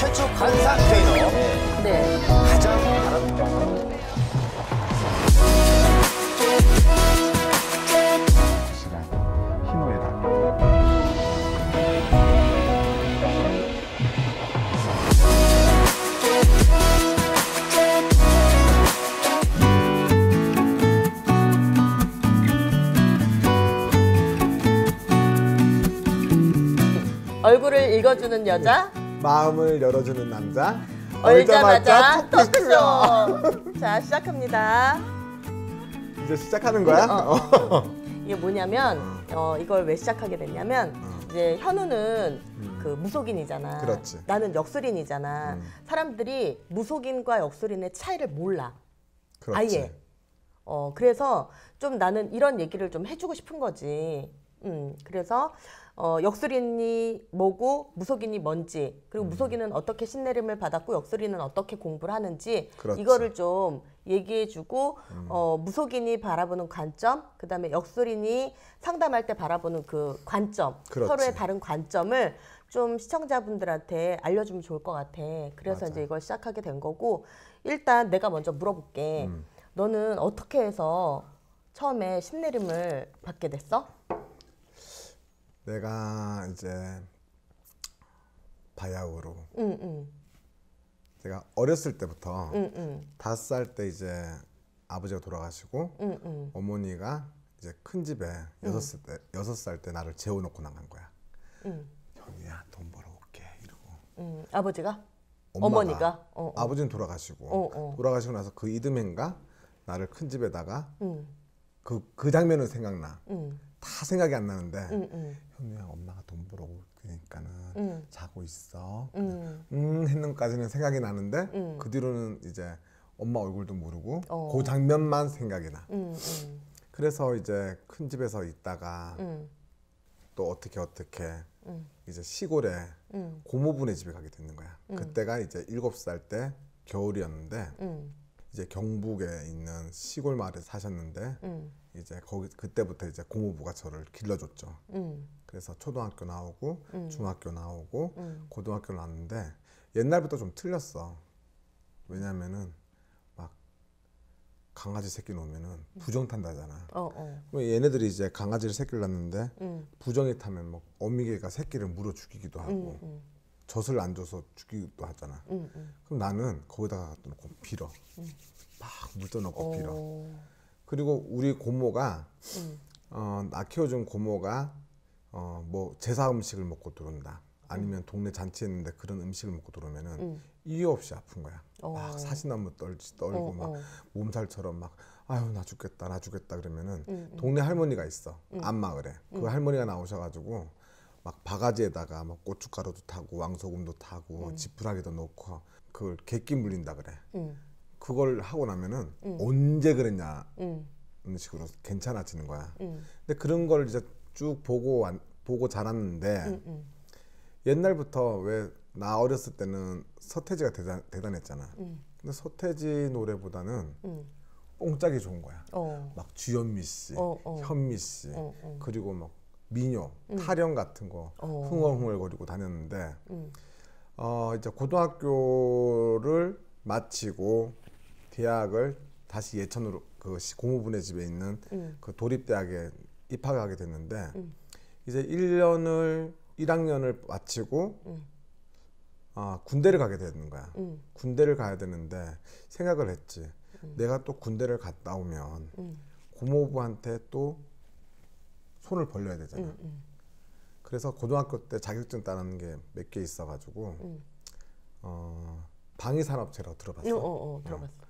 최초 관상 테이너. 네. 가장 바람. 시간 얼굴을 읽어주는 여자 마음을 열어주는 남자 얼자마자 토크쇼 자 시작합니다 이제 시작하는 거야? 어, 어. 어. 이게 뭐냐면 어, 이걸 왜 시작하게 됐냐면 어. 이제 현우는 음. 그 무속인이잖아. 그렇지. 나는 역술인이잖아. 음. 사람들이 무속인과 역술인의 차이를 몰라. 그렇지. 아예. 어 그래서 좀 나는 이런 얘기를 좀 해주고 싶은 거지. 음 그래서 어, 역술인이 뭐고 무속인이 뭔지 그리고 음. 무속인은 어떻게 신내림을 받았고 역술인은 어떻게 공부를 하는지 그렇지. 이거를 좀 얘기해주고 음. 어, 무속인이 바라보는 관점 그다음에 역술인이 상담할 때 바라보는 그 관점 그렇지. 서로의 다른 관점을 좀 시청자분들한테 알려주면 좋을 것 같아 그래서 맞아. 이제 이걸 시작하게 된 거고 일단 내가 먼저 물어볼게 음. 너는 어떻게 해서 처음에 신내림을 받게 됐어? 내가 이제 바야흐로 음, 음. 제가 어렸을 때부터 다섯 살 때 이제 아버지가 돌아가시고 어머니가 이제 큰 집에 여섯 살때 여섯 살때 나를 재워놓고 나간 거야. 형이야 돈 벌어올게 이러고. 아버지가? 어머니가 어, 어. 아버지는 돌아가시고 어, 어, 돌아가시고 나서 그 이듬해인가 나를 큰 집에다가 그그 음. 그 장면은 생각나. 음. 다 생각이 안 나는데 음, 음. 현우야 엄마가 돈 벌어고 그러니까는 음. 자고 있어 음, 음 했는 까지는 생각이 나는데 그 뒤로는 이제 엄마 얼굴도 모르고 어. 그 장면만 생각이 나 그래서 이제 큰 집에서 있다가 또 어떻게 어떻게 이제 시골에 고모분의 집에 가게 되는 거야 그때가 이제 일곱 살 때 겨울이었는데 이제 경북에 있는 시골 마을에 사셨는데 이제 거기 그때부터 이제 공모부가 저를 길러줬죠. 음. 그래서 초등학교 나오고 음. 중학교 나오고 음. 고등학교 나왔는데 옛날부터 좀 틀렸어. 왜냐면은 막 강아지 새끼 놓으면은 음. 부정 탄다잖아. 어, 어. 얘네들이 이제 강아지를 새끼를 낳는데 음. 부정이 타면 막 뭐 어미개가 새끼를 물어 죽이기도 음, 하고 젖을 안 줘서 죽이기도 하잖아. 그럼 나는 거기다가 갖 놓고 빌어. 막물도 넣고 빌어. 그리고 우리 고모가 음. 어, 나 키워준 고모가 어, 뭐 제사 음식을 먹고 들어온다. 아니면 음. 동네 잔치 했는데 그런 음식을 먹고 들어오면은 음. 이유 없이 아픈 거야. 어. 막 사시나무 떨, 지 떨고 어, 막 어. 몸살처럼 막 아유 나 죽겠다 나 죽겠다 그러면은 음, 음. 동네 할머니가 있어 안마을에 음. 그 음. 할머니가 나오셔가지고 막 바가지에다가 막 고춧가루도 타고 왕소금도 타고 지푸라기도 놓고 그걸 객기 물린다 그래. 그걸 하고 나면은 음. 언제 그랬냐 음. 이런 식으로 괜찮아지는 거야. 음. 근데 그런 걸 이제 쭉 보고 안, 보고 자랐는데 음, 음. 옛날부터 왜 나 어렸을 때는 서태지가 대단, 대단했잖아. 음. 근데 서태지 노래보다는 뽕짝이 좋은 거야. 어. 막 주현미 씨, 어, 어. 현미 씨, 어, 어. 그리고 막 민요, 타령 같은 거 어. 흥얼흥얼거리고 다녔는데 어, 이제 고등학교를 마치고 대학을 다시 예천으로 그 고모분의 집에 있는 음. 그 도립대학에 입학하게 됐는데 음. 이제 1년을 1학년을 마치고 음. 아 군대를 가게 되는 거야. 음. 군대를 가야 되는데 생각을 했지. 음. 내가 또 군대를 갔다 오면 음. 고모부한테 또 손을 벌려야 되잖아. 그래서 고등학교 때 자격증 따는 게 몇 개 있어가지고 어, 방위산업체라고 들어봤어. 어, 어, 어 들어봤어.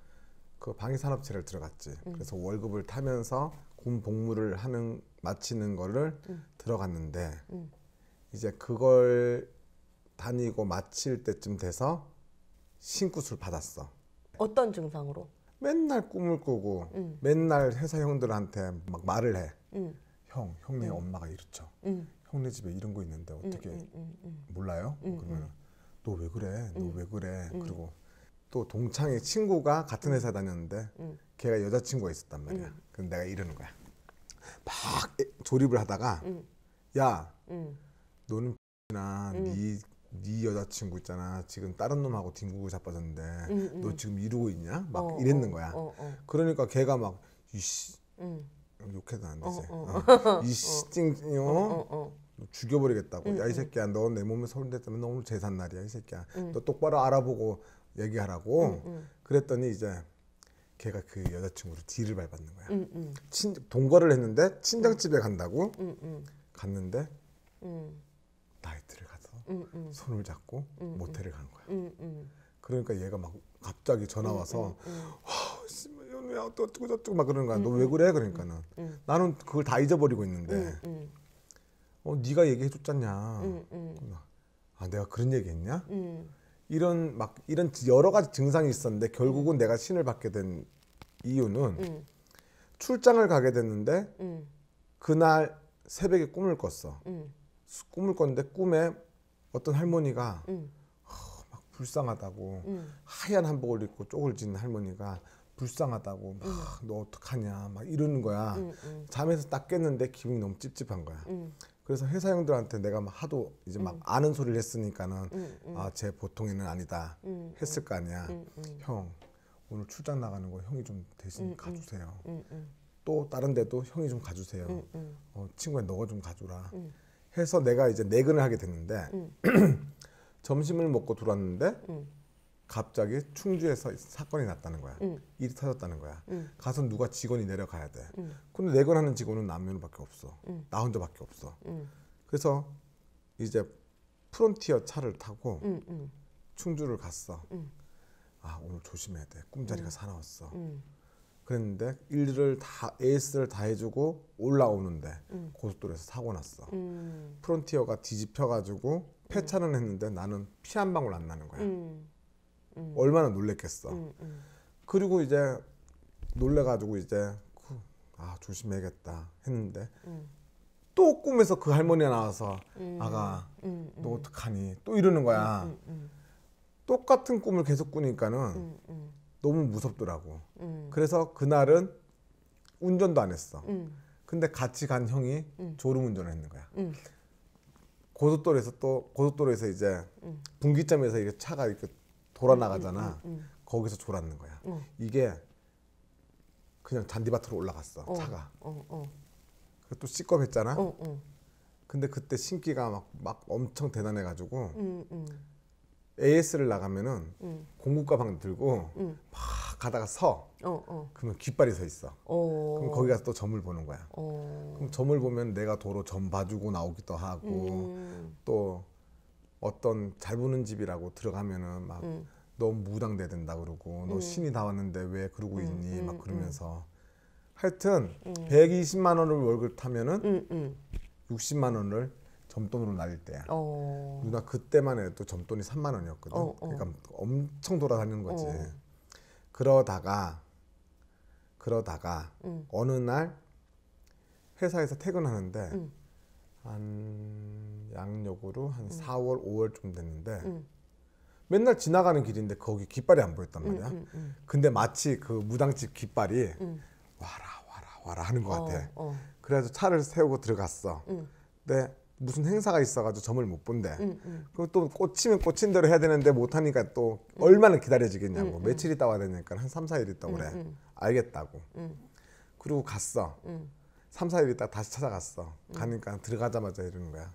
그 방위산업체를 들어갔지. 음. 그래서 월급을 타면서 군 복무를 하는 마치는 거를 음. 들어갔는데 음. 이제 그걸 다니고 마칠 때쯤 돼서 신굿을 받았어. 어떤 증상으로? 맨날 꿈을 꾸고 음. 맨날 회사 형들한테 막 말을 해. 음. 형, 형네 음. 엄마가 이렇죠. 형네 집에 이런 거 있는데 어떻게 몰라요? 그러면 너왜 그래? 너 왜 그래? 그리고 또 동창의 친구가 같은 회사 다녔는데 음. 걔가 여자친구가 있었단 말이야. 음. 그럼 내가 이러는 거야. 막 조립을 하다가 음. 야 음. 너는 나, 네, 네 여자친구 있잖아. 지금 다른 놈하고 뒹구고 자빠졌는데 음, 음. 너 지금 이러고 있냐? 막 어, 이랬는 어, 거야. 어, 어, 그러니까 걔가 막 이씨 욕해도 안 어, 되지. 어. 이씨 찡찡 죽여버리겠다고. 야 이 새끼야 너 내 몸에 서른대 때문에 너 오늘 재산 날이야 이 새끼야. 너 똑바로 알아보고 얘기하라고 음, 음. 그랬더니 이제 걔가 그 여자친구를 뒤를 밟았는 거야. 음, 친 동거를 했는데 친정집에 간다고 갔는데 나이트를 가서 손을 잡고 모텔을 간 거야. 그러니까 얘가 막 갑자기 전화 와서 와, 씨발 연우야 어쩌고 저쩌고 막 그러는 거야. 너 왜 그래? 그러니까는 나는 그걸 다 잊어버리고 있는데 어 네가 얘기해줬잖냐. 아 내가 그런 얘기했냐? 이런 막 이런 여러 가지 증상이 있었는데 결국은 내가 신을 받게 된 이유는 음. 출장을 가게 됐는데 음. 그날 새벽에 꿈을 꿨어. 음. 꿈을 꿨는데 꿈에 어떤 할머니가 어, 막 불쌍하다고 하얀 한복을 입고 쪼글진 할머니가 불쌍하다고 막너 음. 어떡하냐 막 이러는 거야. 음, 음. 잠에서 딱 깼는데 기분이 너무 찝찝한 거야. 그래서 회사 형들한테 내가 막 하도 이제 막 아는 소리를 했으니까는 아쟤 보통이는 아니다 했을 거 아니야. 형 오늘 출장 나가는 거 형이 좀 대신 가주세요. 또 다른 데도 형이 좀 가주세요. 어, 친구야 너가 좀 가주라. 해서 내가 이제 내근을 하게 됐는데 점심을 먹고 들어왔는데. 갑자기 충주에서 사건이 났다는 거야. 음. 일이 터졌다는 거야. 음. 가서 누가 직원이 내려가야 돼. 음. 근데 내걸하는 직원은 남면밖에 없어. 나 혼자밖에 없어. 그래서 이제 프론티어 차를 타고 충주를 갔어. 아 오늘 조심해야 돼. 꿈자리가 사나웠어. 그랬는데 일을 다 에이스를 다 해주고 올라오는데 고속도로에서 사고 났어. 프론티어가 뒤집혀가지고 폐차는 했는데 나는 피 한 방울 안 나는 거야. 음. 얼마나 놀랬겠어. 음, 음. 그리고 이제 놀래가지고 이제 아 조심해야겠다 했는데 음. 또 꿈에서 그 할머니가 나와서 음. 아가 음, 너 어떡하니 또 이러는 거야. 똑같은 꿈을 계속 꾸니까는 너무 무섭더라고. 그래서 그날은 운전도 안 했어. 근데 같이 간 형이 졸음 운전을 했는 거야. 고속도로에서 또 고속도로에서 이제 분기점에서 이게 차가 이렇게 돌아 나가잖아. 음, 음, 음. 거기서 졸았는 거야. 어. 이게 그냥 잔디밭으로 올라갔어 어, 차가. 어, 어. 그리고 또 씻겁했잖아. 어, 어. 근데 그때 신기가 막, 막 엄청 대단해가지고 음, 음. AS를 나가면은 음. 공구가 방 들고 음. 막 가다가 서. 그러면 깃발이 서 있어. 그럼 거기 가서 또 점을 보는 거야. 그럼 점을 보면 내가 도로 점 봐주고 나오기도 하고 또 어떤 잘 보는 집이라고 들어가면은 막 음. 너무 무당대된다 그러고 너 음. 신이 다 왔는데 왜 그러고 음, 있니 음, 막 그러면서 하여튼 120만 원을 월급 타면은 음. 60만 원을 점돈으로 날릴 때야. 어. 누나 그때만 해도 점돈이 3만 원이었거든. 어, 어. 그러니까 엄청 돌아다니는 거지. 어. 그러다가 그러다가 음. 어느 날 회사에서 퇴근하는데 음. 한 양력으로 한 음. 4월, 5월쯤 됐는데 음. 맨날 지나가는 길인데 거기 깃발이 안 보였단 말이야. 음, 음, 음. 근데 마치 그 무당집 깃발이 음. 와라 와라 와라 하는 것 같아. 어, 어. 그래서 차를 세우고 들어갔어. 근데 무슨 행사가 있어가지고 점을 못 본대. 그리고또 꽂히면 꽂힌 대로 해야 되는데 못 하니까 또 얼마나 기다려지겠냐고. 며칠 있다 와야 되니까 한 3, 4일 있다 그래. 알겠다고. 그리고 갔어. 3, 4일 있다 다시 찾아갔어. 가니까 들어가자마자 이러는 거야.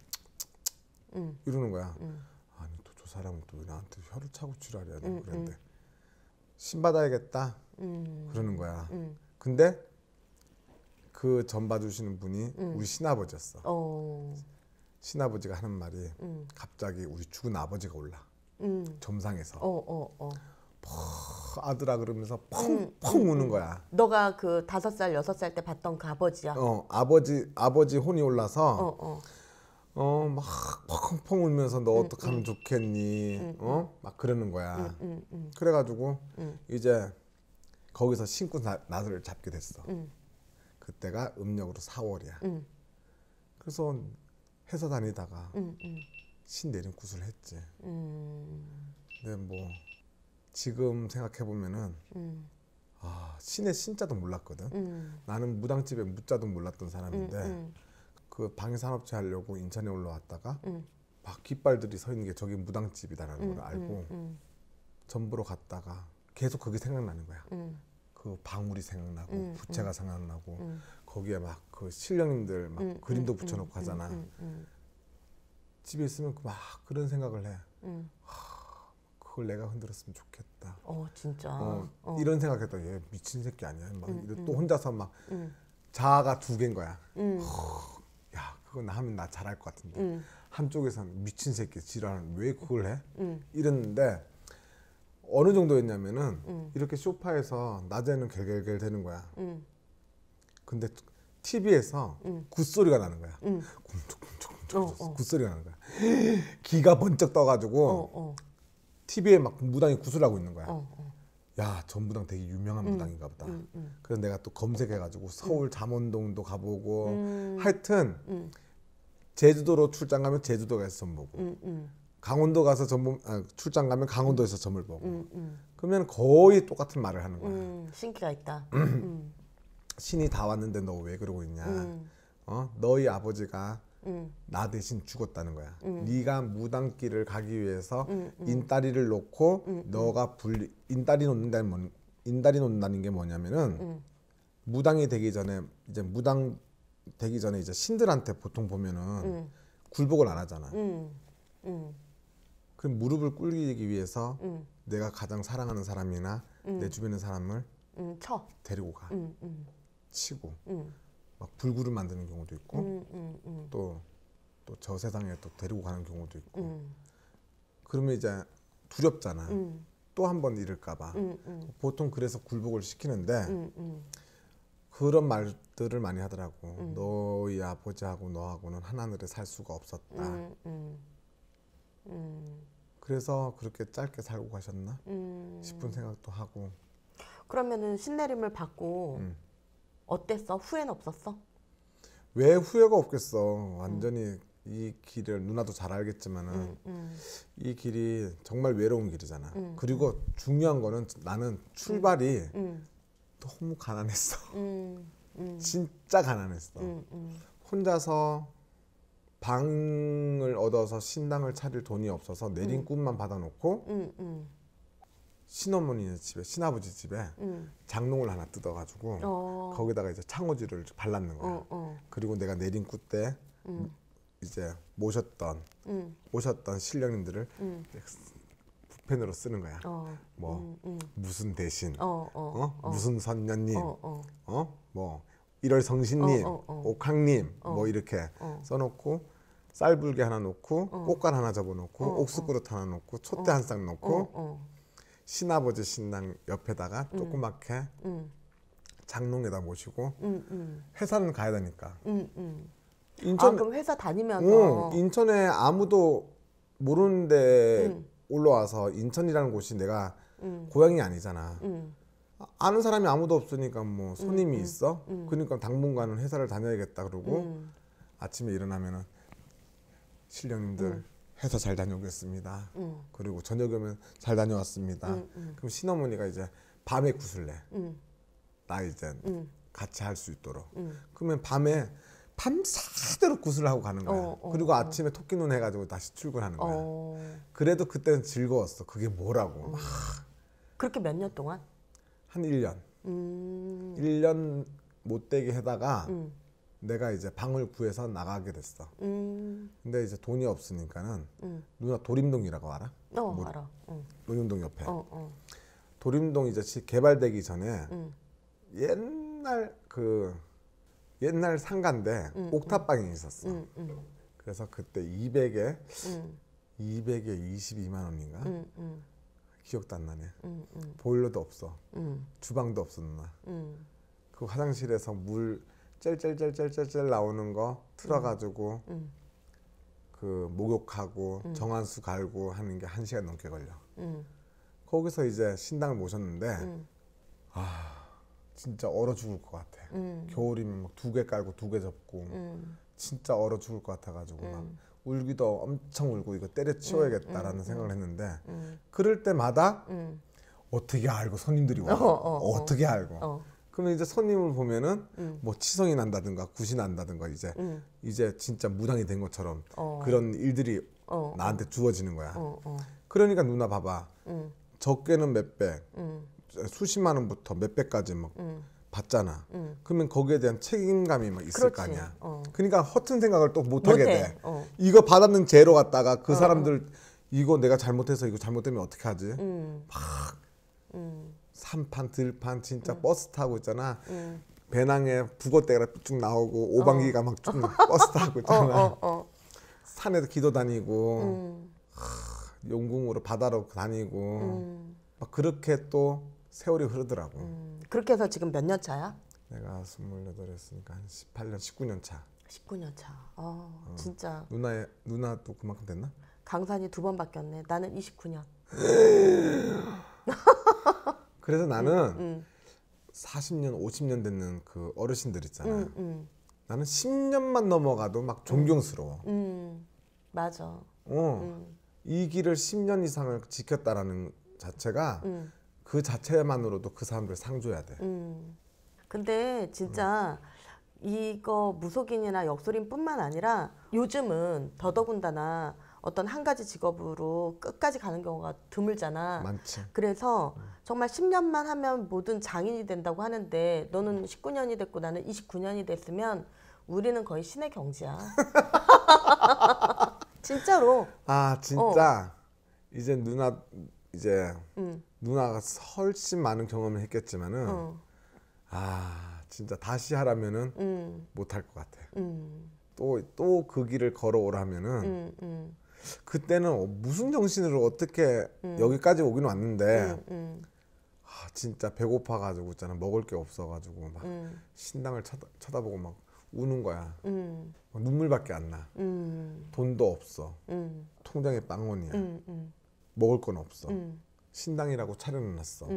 음. 이러는 거야. 음. 아니 또 저 사람은 또 나한테 혀를 차고 지랄이야. 그런데 음. 신 받아야겠다. 그러는 거야. 근데 그 전 봐주시는 분이 우리 신아버지였어. 오. 어. 신아버지가 하는 말이 갑자기 우리 죽은 아버지가 올라. 점상에서. 어, 어, 어. 펑 아들아 그러면서 펑펑 펑 우는 거야. 너가 그 다섯 살 여섯 살 때 봤던 그 아버지야. 어 아버지 아버지 혼이 올라서. 어, 어. 어막 펑펑 울면서 너 음, 어떡하면 음. 좋겠니 음, 어막 그러는 거야 그래가지고 이제 거기서 신고 나, 나를 잡게 됐어 그때가 음력으로 4월이야 그래서 회사 다니다가 신내림 구슬 했지 근데 뭐 지금 생각해 보면은 아 신의 신자도 몰랐거든 나는 무당집에 무자도 몰랐던 사람인데 그 방해산업체 하려고 인천에 올라왔다가 음. 막 깃발들이 서 있는 게 저기 무당집이다라는 걸 알고 전부로 갔다가 계속 그게 생각나는 거야. 그 방울이 생각나고 부채가 생각나고 거기에 막그 신령님들 막 그림도 붙여놓고 하잖아. 집에 있으면 그 막 그런 생각을 해. 하, 그걸 내가 흔들었으면 좋겠다. 어 진짜. 어, 어. 이런 생각했다. 얘 미친 새끼 아니야. 막 음, 이런 음. 또 혼자서 막 음. 자아가 두 개인 거야. 허, 그건 하면 나 잘할 것 같은데 음. 한쪽에서는 미친 새끼 지랄은 왜 그걸 해? 음. 이랬는데 어느 정도였냐면은 음. 이렇게 쇼파에서 낮에는 겔겔겔 되는 거야. 음. 근데 TV에서 음. 굿소리가 나는 거야. 쿰 음. 어, 어. 굿소리가 나는 거야. 기가 번쩍 떠가지고 어, 어. TV에 막 무당이 구슬하고 있는 거야. 어, 어. 야 전부당 되게 유명한 음. 당인가 보다. 음, 음. 그래서 내가 또 검색해가지고 서울 음. 잠원동도 가보고 음. 하여튼 음. 제주도로 출장 가면 제주도 에서점 보고 강원도 가서 전부 아, 출장 가면 강원도에서 점을 보고 그러면 거의 똑같은 말을 하는 거야. 신기가 있다. 신이 다 왔는데 너 왜 그러고 있냐. 어 너희 아버지가 나 대신 죽었다는 거야. 음. 네가 무당길을 가기 위해서 음, 음. 인다리를 놓고 음, 음. 너가 불 인다리 놓는다는 뭐, 인다리 놓는다는 게 뭐냐면은 무당이 되기 전에 이제 무당 되기 전에 이제 신들한테 보통 보면은 굴복을 안 하잖아. 그럼 무릎을 꿇기 위해서 내가 가장 사랑하는 사람이나 내 주변의 사람을 쳐 데리고 가 치고. 막 불구를 만드는 경우도 있고 음, 음, 또또 음. 저 세상에 또 데리고 가는 경우도 있고 음. 그러면 이제 두렵잖아 음. 또한 번잃을까봐 보통 그래서 굴복을 시키는데 그런 말들을 많이 하더라고 너희 아버지하고 너하고는 하나늘에 살 수가 없었다 그래서 그렇게 짧게 살고 가셨나 싶은 생각도 하고 그러면은 신내림을 받고 음. 어땠어? 후회는 없었어? 왜 후회가 없겠어. 완전히 음. 이 길을 누나도 잘 알겠지만은 음, 음. 이 길이 정말 외로운 길이잖아. 그리고 중요한 거는 나는 출발이 너무 가난했어. 진짜 가난했어. 혼자서 방을 얻어서 신당을 차릴 돈이 없어서 내린 꿈만 받아놓고 신어머니 집에 신아버지 집에 음. 장롱을 하나 뜯어가지고 어. 거기다가 이제 창호지를 발랐는 거예요. 어, 어. 그리고 내가 내린 꾸때 음. 이제 모셨던 음. 모셨던 신령님들을 펜으로 쓰는 거야. 어, 뭐 음, 음. 무슨 대신, 어, 어, 어, 어? 무슨 선녀님, 어, 어. 어? 뭐1월 성신님, 옥황님, 뭐 이렇게 써놓고 쌀불개 하나 놓고 꽃갈 하나 접어놓고 옥수그릇 하나 놓고 촛대 한 쌍 놓고 신아버지 신랑 옆에다가 음. 조그맣게 음. 장롱에다 모시고 음, 회사는 가야 되니까. 인천 아, 그럼 회사 다니면서 응, 인천에 아무도 모르는데 응. 올라와서 인천이라는 곳이 내가 응. 고향이 아니잖아. 아는 사람이 아무도 없으니까 뭐 손님이 있어. 그러니까 당분간은 회사를 다녀야겠다 그러고 아침에 일어나면은 실령님들 회사 잘 다녀오겠습니다. 음. 그리고 저녁에 오면 잘 다녀왔습니다. 음, 음. 그럼 시어머니가 이제 밤에 구슬래. 나 이제 같이 할 수 있도록. 그러면 밤에 밤사대로 구슬 하고 가는 거야. 어, 어, 그리고 어. 아침에 토끼눈 해가지고 다시 출근하는 거야. 어. 그래도 그때는 즐거웠어. 그게 뭐라고. 막. 음. 그렇게 몇 년 동안? 한 1년. 음. 1년 못 되게 하다가 내가 이제 방을 구해서 나가게 됐어. 음. 근데 이제 돈이 없으니까는 음. 누나 도림동이라고 알아? 어 뭐, 알아. 응. 어. 도림동 옆에. 어, 어. 도림동 이제 개발되기 전에 응. 음. 옛날 그 옛날 상가인데 응, 음, 음. 옥탑방이 있었어. 그래서 그때 200에 200에 22만 원인가? 기억도 안 나네. 보일러도 없어. 주방도 없었나. 그 화장실에서 물 짤짤짤짤짤짤 나오는 거 틀어가지고 음. 음. 그 목욕하고 음. 정한수 갈고 하는 게 한 시간 넘게 걸려. 음. 거기서 이제 신당을 모셨는데 음. 아 진짜 얼어 죽을 것 같아. 음. 겨울이면 막두개 깔고 두 개 접고 진짜 얼어 죽을 것 같아가지고 막 울기도 엄청 울고 이거 때려치워야겠다라는 생각을 했는데 그럴 때마다 어떻게 알고 손님들이 어, 와 어, 어, 어, 어. 떻게 알고. 어. 그러면 이제 손님을 보면은 음. 뭐 치성이 난다든가 굿이 난다든가 이제 음. 이제 진짜 무당이 된 것처럼 어. 그런 일들이 어. 나한테 주어지는 거야. 어. 어. 그러니까 누나 봐봐. 음. 적게는 몇 배, 음. 수십만 원부터 몇 배까지 막 음. 받잖아. 음. 그러면 거기에 대한 책임감이 막 있을 그렇지. 거 아니야. 어. 그러니까 허튼 생각을 또 못하게 못 돼. 어. 이거 받았는 죄로 갔다가 그 사람들 이거 내가 잘못해서 이거 잘못되면 어떻게 하지? 막 산판 들판 진짜 음. 버스 타고 있잖아. 음. 배낭에 북어대가 쭉 나오고 오방기가 어. 막쭉 버스 타고 있잖아. 어, 어, 어. 산에도 기도 다니고 음. 용궁으로 바다로 다니고 막 그렇게 또 세월이 흐르더라고. 그렇게 해서 지금 몇 년 차야? 내가 스물여덟 했으니까 한 십팔 년 십구 년 차. 십구 년 차. 어, 어. 진짜. 누나의 누나 또 그만큼 됐나? 강산이 두 번 바뀌었네. 나는 이십년 그래서 음, 나는 40년, 음. 50년 됐는 그 어르신들 있잖아. 음, 나는 10년만 넘어가도 막 존경스러워. 맞아. 어. 이 길을 10년 이상을 지켰다라는 자체가 그 자체만으로도 그 사람들 상 줘야 돼. 음. 근데 진짜 음. 이거 무속인이나 역설인뿐만 아니라 요즘은 더더군다나 어떤 한 가지 직업으로 끝까지 가는 경우가 드물잖아. 많지. 그래서 음. 정말 10년만 하면 모든 장인이 된다고 하는데 너는 19년이 됐고 나는 29년이 됐으면 우리는 거의 신의 경지야. 진짜로. 아 진짜 어. 이제 누나 이제 음. 누나가 훨씬 많은 경험을 했겠지만은 어. 아 진짜 다시 하라면은 음. 못할 것 같아. 음. 또또 그 길을 걸어오라면은. 그때는 어, 무슨 정신으로 어떻게 음. 여기까지 오긴 왔는데 음, 음, 아, 진짜 배고파가지고 있잖아 먹을 게 없어가지고 막 음. 신당을 쳐다, 쳐다보고 막 우는 거야. 음. 눈물밖에 안 나. 돈도 없어. 통장에 빵원이야. 먹을 건 없어. 신당이라고 차려놨어.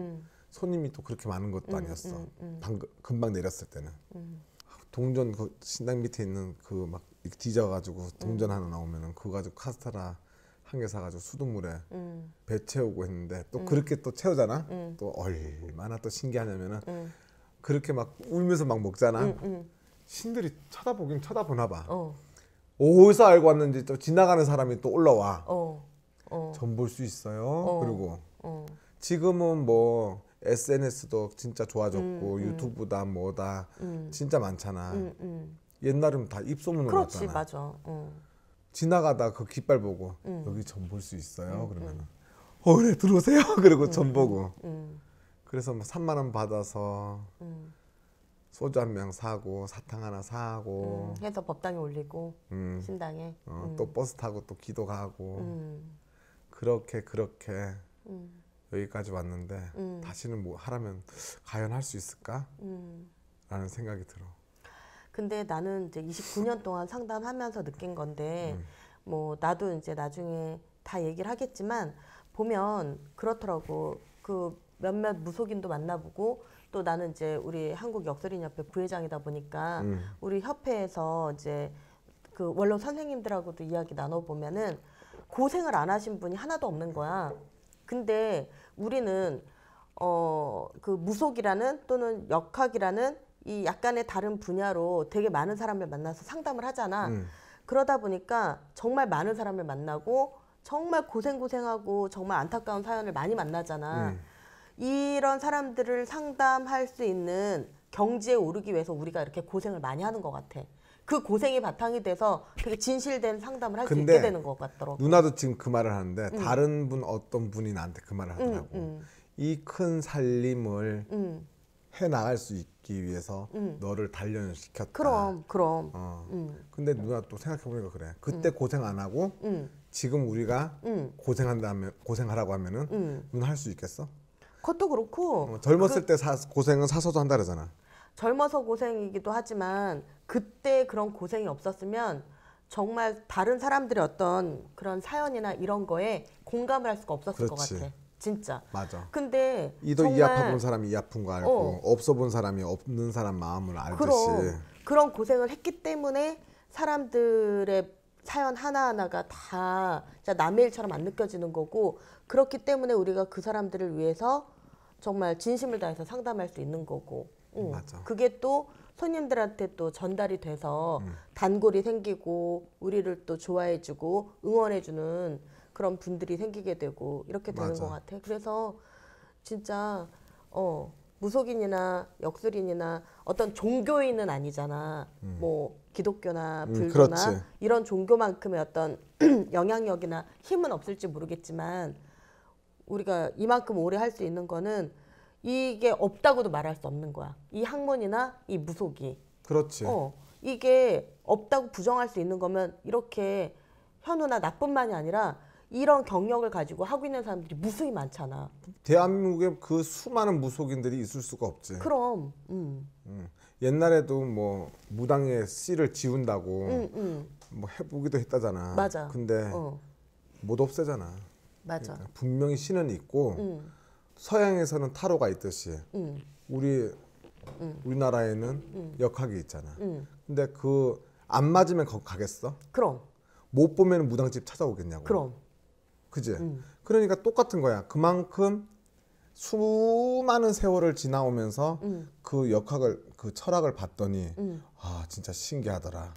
손님이 또 그렇게 많은 것도 아니었어. 방금 금방 내렸을 때는. 동전 그 신당 밑에 있는 그 막 뒤져가지고 음. 동전 하나 나오면은 그거 가지고 카스타라 한 개 사가지고 수돗물에 음. 배 채우고 했는데 또 음. 그렇게 또 채우잖아. 또 얼마나 또 신기하냐면은 그렇게 막 울면서 막 먹잖아. 신들이 쳐다보긴 쳐다보나 봐. 어. 어디서 알고 왔는지 또 지나가는 사람이 또 올라와. 어. 어. 전볼 수 있어요. 어. 그리고 어. 지금은 뭐 SNS도 진짜 좋아졌고 음, 음. 유튜브다 뭐다 음. 진짜 많잖아. 음, 옛날은 다 입소문으로 그렇지, 났잖아. 맞아. 어. 지나가다 그 깃발 보고 여기 전 볼 수 있어요. 그러면은 어 그래 네, 들어오세요. 그리고 전 보고. 그래서 뭐 3만 원 받아서 소주 한병 사고 사탕 하나 사고 응. 해서 법당에 올리고 음. 신당에 어, 음. 또 버스 타고 또 기도 가고 그렇게 그렇게 여기까지 왔는데 음. 다시는 뭐 하라면 과연 할 수 있을까? 음. 라는 생각이 들어. 근데 나는 이제 29년 동안 상담하면서 느낀 건데 음. 뭐 나도 이제 나중에 다 얘기를 하겠지만 보면 그렇더라고. 그 몇몇 무속인도 만나보고 또 나는 이제 우리 한국 역설인 협회 부회장이다 보니까 음. 우리 협회에서 이제 그 원로 선생님들하고도 이야기 나눠 보면은 고생을 안 하신 분이 하나도 없는 거야. 근데 우리는 어, 그 무속이라는 또는 역학이라는 이 약간의 다른 분야로 되게 많은 사람을 만나서 상담을 하잖아. 음. 그러다 보니까 정말 많은 사람을 만나고 정말 고생고생하고 정말 안타까운 사연을 많이 만나잖아. 음. 이런 사람들을 상담할 수 있는 경지에 오르기 위해서 우리가 이렇게 고생을 많이 하는 것 같아. 그 고생이 바탕이 돼서 되게 진실된 상담을 할 수 있게 되는 것 같더라고요. 누나도 지금 그 말을 하는데 음. 다른 분 어떤 분이 나한테 그 말을 하더라고. 음, 음. 이큰 살림을 음. 해 나갈 수 있기 위해서 음. 너를 단련을 시켰다. 그럼 그럼. 어. 음. 근데 누나 또 생각해 보니까 그래. 그때 고생 안 하고 지금 우리가 고생한다면 고생하라고 하면은 누나 할 수 있겠어? 그것도 그렇고 어, 젊었을 그, 때 사, 고생은 사서도 한다 그러잖아. 젊어서 고생이기도 하지만 그때 그런 고생이 없었으면 정말 다른 사람들의 어떤 그런 사연이나 이런 거에 공감을 할 수가 없었을 그렇지. 것 같아. 진짜. 맞아. 근데 이도 이 아파 본 사람이 이 아픈 거 알고 어. 없어 본 사람이 없는 사람 마음을 알듯이 그럼, 그런 고생을 했기 때문에 사람들의 사연 하나하나가 다 진짜 남의 일처럼 안 느껴지는 거고 그렇기 때문에 우리가 그 사람들을 위해서 정말 진심을 다해서 상담할 수 있는 거고 음, 음, 맞아. 그게 또 손님들한테 또 전달이 돼서 음. 단골이 생기고 우리를 또 좋아해주고 응원해주는 그런 분들이 생기게 되고 이렇게 되는 맞아. 것 같아. 그래서 진짜 어 무속인이나 역술인이나 어떤 종교인은 아니잖아. 음. 뭐 기독교나 음, 불교나 음, 이런 종교만큼의 어떤 영향력이나 힘은 없을지 모르겠지만 우리가 이만큼 오래 할 수 있는 거는 이게 없다고도 말할 수 없는 거야. 이 학문이나 이 무속이. 그렇지. 어, 이게 없다고 부정할 수 있는 거면 이렇게 현우나 나뿐만이 아니라 이런 경력을 가지고 하고 있는 사람들이 무수히 많잖아. 대한민국에 그 수많은 무속인들이 있을 수가 없지. 그럼. 음. 음. 옛날에도 뭐 무당의 씨를 지운다고 음, 음. 뭐 해보기도 했다잖아. 맞아. 근데 어. 못 없애잖아. 맞아. 그러니까 분명히 신은 있고. 음. 서양에서는 타로가 있듯이 음. 우리 음. 우리나라에는 음. 역학이 있잖아. 근데 그 안 맞으면 거 가겠어? 그럼. 못 보면 무당집 찾아오겠냐고. 그럼. 그지? 그러니까 똑같은 거야. 그만큼 수많은 세월을 지나오면서 그 역학을 그 철학을 봤더니 아 진짜 신기하더라.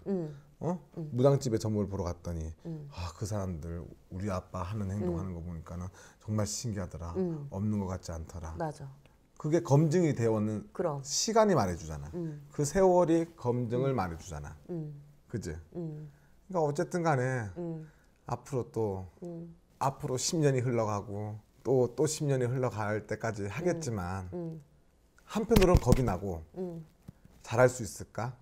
어? 무당집에 점을 보러 갔더니 아 그 사람들 우리 아빠 하는 행동하는 거 보니까는 정말 신기하더라. 음. 없는 것 같지 않더라. 맞아. 그게 검증이 되어는 그럼. 시간이 말해주잖아. 음. 그 세월이 검증을 음. 말해주잖아. 음. 그지? 음. 그러니까 어쨌든 간에 음. 앞으로 또 앞으로 10년이 흘러가고 또 또 10년이 흘러갈 때까지 하겠지만 한편으로는 겁이 나고 잘할 수 있을까?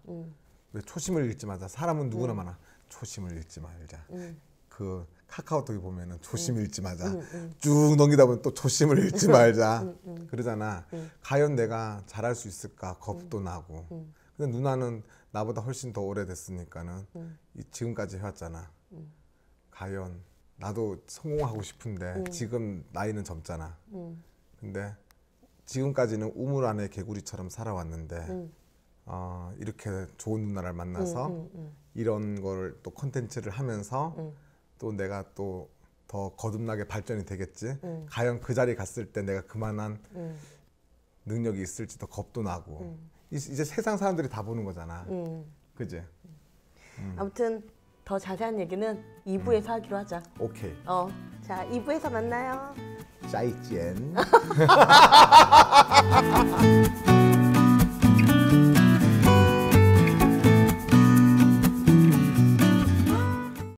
왜 초심을 잃지 마자. 사람은 누구나 많아. 초심을 잃지 말자. 그 카카오톡에 보면은 조심 음. 잃지 마자 음, 음. 쭉 넘기다 보면 또 조심을 잃지 말자 음, 음, 음. 그러잖아 과연 내가 잘할 수 있을까 겁도 나고 근데 누나는 나보다 훨씬 더 오래됐으니까는 이, 지금까지 해왔잖아 과연 나도 성공하고 싶은데 지금 나이는 젊잖아 근데 지금까지는 우물 안에 개구리처럼 살아왔는데 어, 이렇게 좋은 누나를 만나서 이런 걸 또 컨텐츠를 하면서 또 내가 또 더 거듭나게 발전이 되겠지. 음. 과연 그자리 갔을 때 내가 그만한 음. 능력이 있을지 더 겁도 나고. 음. 이제 세상 사람들이 다 보는 거잖아. 그지? 아무튼 더 자세한 얘기는 2부에서 하기로 하자. 오케이. 어. 자, 2부에서 만나요. 짜이젠.